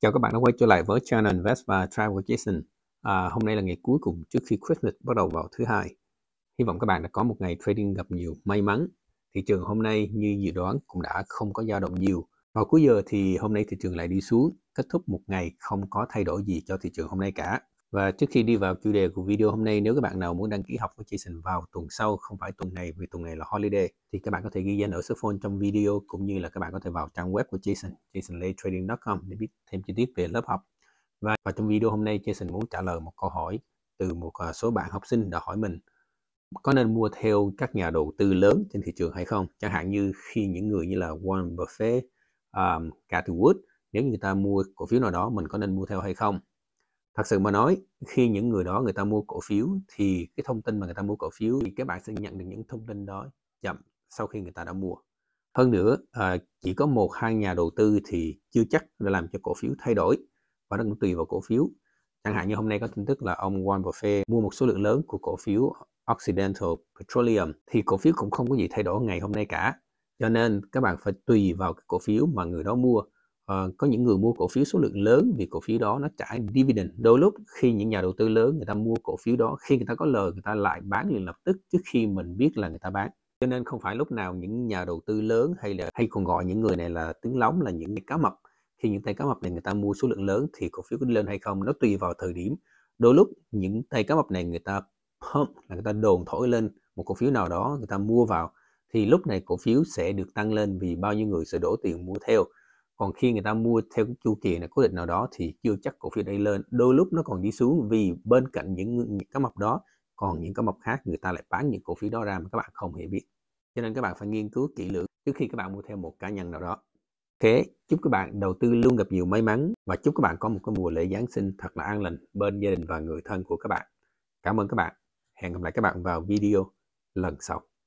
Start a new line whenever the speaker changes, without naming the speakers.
Chào các bạn đã quay trở lại với Channel Invest và Travel Jason. À, hôm nay là ngày cuối cùng trước khi quyết lịch bắt đầu vào thứ hai. Hy vọng các bạn đã có một ngày trading gặp nhiều may mắn. Thị trường hôm nay như dự đoán cũng đã không có dao động nhiều. Vào cuối giờ thì hôm nay thị trường lại đi xuống, kết thúc một ngày không có thay đổi gì cho thị trường hôm nay cả. Và trước khi đi vào chủ đề của video hôm nay, nếu các bạn nào muốn đăng ký học với Jason vào tuần sau, không phải tuần này vì tuần này là holiday, thì các bạn có thể ghi danh ở số phone trong video cũng như là các bạn có thể vào trang web của Jason, jasonlaytrading.com để biết thêm chi tiết về lớp học. Và, và trong video hôm nay, Jason muốn trả lời một câu hỏi từ một à, số bạn học sinh đã hỏi mình có nên mua theo các nhà đầu tư lớn trên thị trường hay không? Chẳng hạn như khi những người như là Warren Buffett, um, Cathy Wood, nếu như người ta mua cổ phiếu nào đó mình có nên mua theo hay không? thật sự mà nói khi những người đó người ta mua cổ phiếu thì cái thông tin mà người ta mua cổ phiếu thì các bạn sẽ nhận được những thông tin đó chậm sau khi người ta đã mua hơn nữa à, chỉ có một hai nhà đầu tư thì chưa chắc đã làm cho cổ phiếu thay đổi và nó cũng tùy vào cổ phiếu chẳng hạn như hôm nay có tin tức là ông Warren Buffett mua một số lượng lớn của cổ phiếu Occidental Petroleum thì cổ phiếu cũng không có gì thay đổi ngày hôm nay cả cho nên các bạn phải tùy vào cái cổ phiếu mà người đó mua uh, có những người mua cổ phiếu số lượng lớn vì cổ phiếu đó nó trả dividend đôi lúc khi những nhà đầu tư lớn người ta mua cổ phiếu đó khi người ta có lời người ta lại bán liền lập tức trước khi mình biết là người ta bán cho nên không phải lúc nào những nhà đầu tư lớn hay là hay còn gọi những người này là tiếng lóng là những cái cá mập khi những tay cá mập này người ta mua số lượng lớn thì cổ phiếu có lên hay không nó tùy vào thời điểm đôi lúc những tay cá mập này người ta pump là người ta đồn thổi lên một cổ phiếu nào đó người ta mua vào thì lúc này cổ phiếu sẽ được tăng lên vì bao nhiêu người sẽ đổ tiền mua theo còn khi người ta mua theo cái chu kỳ này cố định nào đó thì chưa chắc cổ phiếu đây lên đôi lúc nó còn đi xuống vì bên cạnh những, những cái mập đó còn những cái mập khác người ta lại bán những cổ phiếu đó ra mà các bạn không hề biết cho nên các bạn phải nghiên cứu kỹ lưỡng trước khi các bạn mua theo một cá nhân nào đó thế chúc các bạn đầu tư luôn gặp nhiều may mắn và chúc các bạn có một cái mùa lễ giáng sinh thật là an lành bên gia đình và người thân của các bạn cảm ơn các bạn hẹn gặp lại các bạn vào video lần sau